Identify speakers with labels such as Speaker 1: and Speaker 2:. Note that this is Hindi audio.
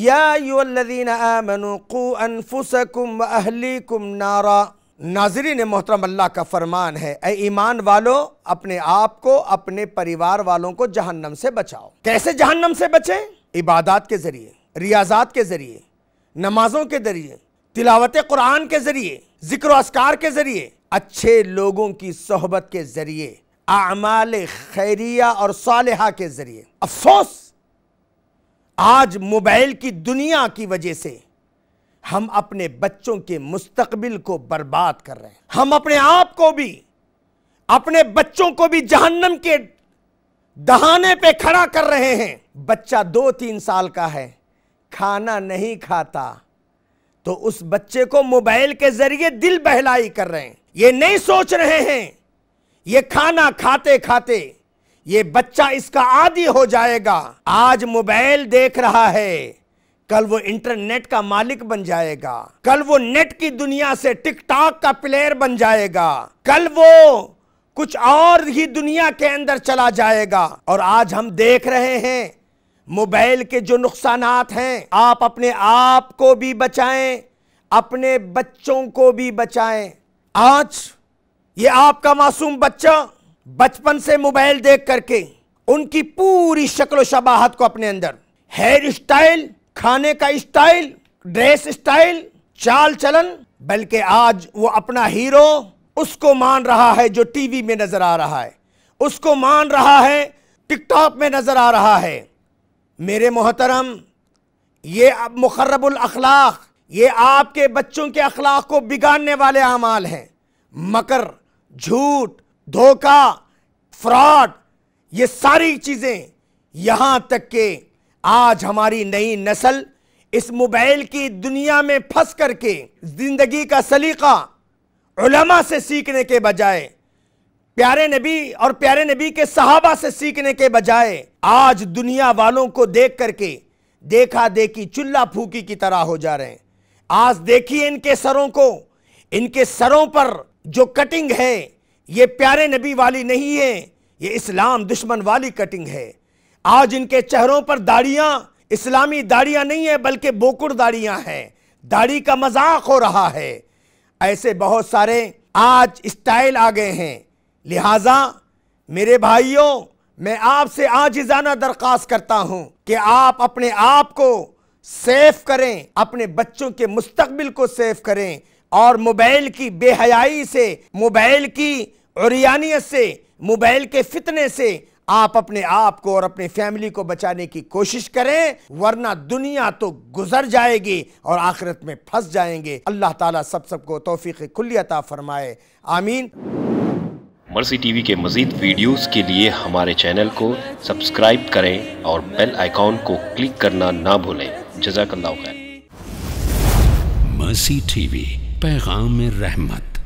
Speaker 1: नाजरीन मोहतरम अल्लाह का फरमान है ए ईमान वालों अपने आप को अपने परिवार वालों को जहन्नम से बचाओ कैसे जहन्नम से बचे इबादत के ज़रिए रियाजात के ज़रिए नमाजों के ज़रिए तिलावत कुरान के ज़रिए ज़िक्र असकार के ज़रिए अच्छे लोगों की सोहबत के ज़रिए आमाल खैरिया और सालहा के ज़रिए अफसोस आज मोबाइल की दुनिया की वजह से हम अपने बच्चों के मुस्तकबिल को बर्बाद कर रहे हैं हम अपने आप को भी अपने बच्चों को भी जहन्नम के दहाने पे खड़ा कर रहे हैं बच्चा दो तीन साल का है खाना नहीं खाता तो उस बच्चे को मोबाइल के जरिए दिल बहलाई कर रहे हैं ये नहीं सोच रहे हैं ये खाना खाते खाते ये बच्चा इसका आदि हो जाएगा आज मोबाइल देख रहा है कल वो इंटरनेट का मालिक बन जाएगा कल वो नेट की दुनिया से टिकटॉक का प्लेयर बन जाएगा कल वो कुछ और ही दुनिया के अंदर चला जाएगा और आज हम देख रहे हैं मोबाइल के जो नुकसान हैं आप अपने आप को भी बचाएं अपने बच्चों को भी बचाएं आज ये आपका मासूम बच्चा बचपन से मोबाइल देख करके उनकी पूरी शक्ल शबाहत को अपने अंदर हेयर स्टाइल खाने का स्टाइल ड्रेस स्टाइल चाल चलन बल्कि आज वो अपना हीरो उसको मान रहा है जो टीवी में नजर आ रहा है उसको मान रहा है टिकटॉक में नजर आ रहा है मेरे मोहतरम ये अब मुखरबुल अखलाक ये आपके बच्चों के अखलाक को बिगाड़ने वाले अमाल हैं मकर झूठ धोखा फ्रॉड ये सारी चीज़ें यहां तक के आज हमारी नई नस्ल इस मोबाइल की दुनिया में फंस करके ज़िंदगी का सलीका उलमा से सीखने के बजाय प्यारे नबी और प्यारे नबी के सहाबा से सीखने के बजाय आज दुनिया वालों को देख करके देखा देखी चुल्ला फूकी की तरह हो जा रहे हैं आज देखिए इनके सरों को इनके सरों पर जो कटिंग है ये प्यारे नबी वाली नहीं है ये इस्लाम दुश्मन वाली कटिंग है आज इनके चेहरों पर दाढ़ियां इस्लामी दाढ़ियां नहीं है बल्कि बोकुड़ दाढ़ियां हैं दाढ़ी का मजाक हो रहा है ऐसे बहुत सारे आज स्टाइल आ गए हैं लिहाजा मेरे भाइयों मैं आपसे आज आजिजाना दरख्वास्त करता हूं कि आप अपने आप को सेफ करें अपने बच्चों के मुस्तबिल को सेफ करें और मोबाइल की बेहयाई से मोबाइल की औरियानियत से मोबाइल के फितने से आप अपने आप को और अपने फैमिली को बचाने की कोशिश करें वरना दुनिया तो गुजर जाएगी और आखिरत में फंस जाएंगे अल्लाह ताला सब सबको तोफ़ी खुलियता फरमाए आमीन मर्सी टीवी के मज़ीद वीडियोस के लिए हमारे चैनल को सब्सक्राइब करें और बेल आइकॉन को क्लिक करना ना भूलें जजाकल्ला खैर मर्सी टीवी पैगाम रहमत